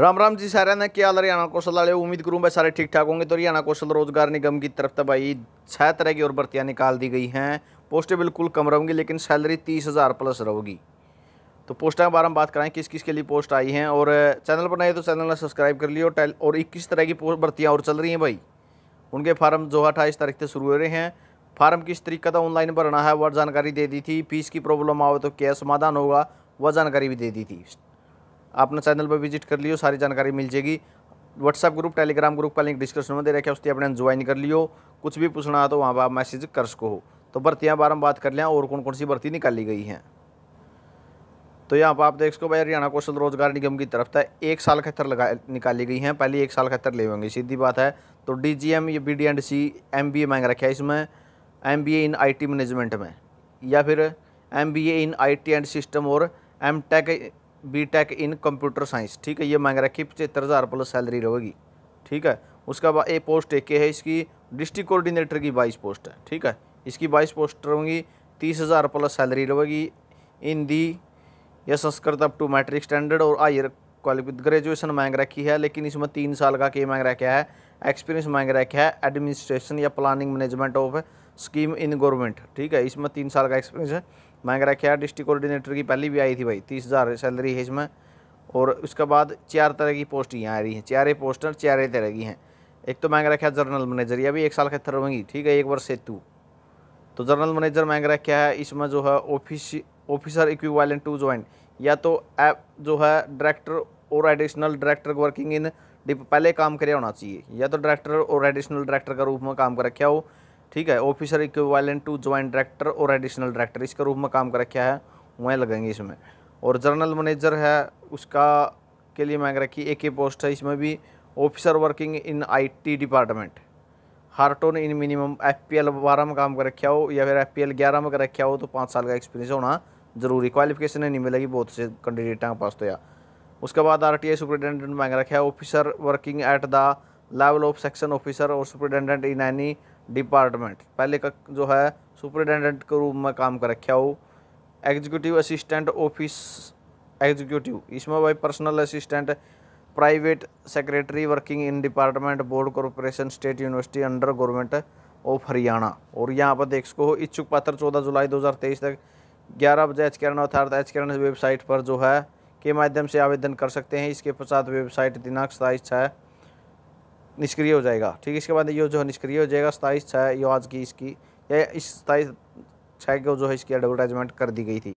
राम राम जी सारे ने क्या हरियाणा कौशल वाले उम्मीद करूँ भाई सारे ठीक ठाक होंगे तो हरियाणा कौशल रोजगार निगम की तरफ से तो भाई छह तरह की और भर्तियाँ निकाल दी गई हैं पोस्टें बिल्कुल कम रहूँगी लेकिन सैलरी तीस हज़ार प्लस रहोगी तो पोस्टा के बारे में बात कराएं किस किस के लिए पोस्ट आई हैं और चैनल पर नए तो चैनल ने सब्सक्राइब कर लियो और इक्कीस तरह की भर्तियाँ और चल रही हैं भाई उनके फार्म जो अट्ठाईस तारीख से शुरू हो रहे हैं फार्म किस तरीके का ऑनलाइन भरना है वह जानकारी दे दी थी फीस की प्रॉब्लम आवे तो क्या समाधान होगा वह जानकारी भी दे दी थी अपना चैनल पर विजिट कर लियो सारी जानकारी मिल जाएगी व्हाट्सएप ग्रुप टेलीग्राम ग्रुप का लिंक डिस्क्रिप्शन में दे रखे उसकी अपने ज्वाइन कर लियो कुछ भी पूछना हो तो वहाँ पर आप मैसेज कर सको हो तो भर्तियाँ बारे में बात कर लें और कौन कौन सी भर्ती निकाली गई हैं तो यहाँ पर आप देख सको भाई हरियाणा कौशल रोजगार निगम की तरफ से एक साल खतर लगा निकाली गई हैं पहले एक साल खतर ले होंगे सीधी बात है तो डी जी एम या B D and C M B A मांग रखे है इसमें M B A in I T management में या फिर M B A in I T and system और M tech B tech in computer science ठीक है ये मांग रखी है पचहत्तर हज़ार प्लस सैलरी रहेगी ठीक है उसका बाद ये पोस्ट एक है इसकी डिस्ट्रिक्ट कोऑर्डिनेटर की बाईस पोस्ट है ठीक है इसकी बाईस पोस्ट रहेंगी तीस हज़ार प्लस सैलरी रहेगी इन दी या Sanskrit up to matric standard और हायर क्वालिफिक ग्रेजुएशन मांग रखी है लेकिन इसमें तीन साल का के मांग रखा है एक्सपीरियंस मांग रखा है एडमिनिस्ट्रेशन या planning management of scheme in government ठीक है इसमें तीन साल का एक्सपीरियंस है मैं कह क्या डिस्ट्रिक्ट कोऑर्डिनेटर की पहली भी आई थी भाई तीस हज़ार सैलरी है इसमें और उसके बाद चार तरह की पोस्ट यहाँ आ रही हैं चार पोस्टर चार तरह की हैं एक तो मैं रखा जनरल मैनेजर यह भी एक साल खतर होंगी ठीक है एक वर्ष सेतु तो जनरल मैनेजर मांग रखा है इसमें जो है office officer equivalent to join या तो एप जो है डायरेक्टर और एडिशनल डायरेक्टर वर्किंग इन डिप पहले काम करे होना चाहिए या तो डायरेक्टर और एडिशनल डायरेक्टर का रूप में काम कर रखा हो ठीक है officer equivalent to joint director और एडिशनल डायरेक्टर इसके रूप में काम कर रखा है वहीं लगेंगे इसमें और जनरल मैनेजर है उसका के लिए मांग रखी एक ही पोस्ट है इसमें भी officer working in IT department हार्टोन in minimum F P L बारह में काम कर रखा हो या फिर एफ पी एल ग्यारह में कर रखा हो तो पाँच साल का एक्सपीरियंस होना जरूरी क्वालिफिकेशन नहीं मिलेगी बहुत से कैंडिडेट के पास तो या उसके बाद आर टी आई सुप्रिटेंडेंट मांग रखा है officer working at the level of section officer और सुप्रिटेंडेंट इन एनी डिपार्टमेंट पहले का जो है सुपरिटेंडेंट के रूप में काम कर रखा हो एग्जीक्यूटिव असिस्टेंट ऑफिस एग्जीक्यूटिव इसमें भाई personal assistant private secretary working in department board corporation state university under government of Haryana और यहाँ पर देख सको इच्छुक पात्र चौदह जुलाई 2023 तक ग्यारह बजे एच किरण अर्थात एच किरण वेबसाइट पर जो है के माध्यम से आवेदन कर सकते हैं इसके पश्चात वेबसाइट दिनांक सताईस छः निष्क्रिय हो जाएगा ठीक है इसके बाद ये जो है निष्क्रिय हो जाएगा सताईस छः ये आज की इसकी या इस सताईस छः को जो है इसकी एडवर्टाइजमेंट कर दी गई थी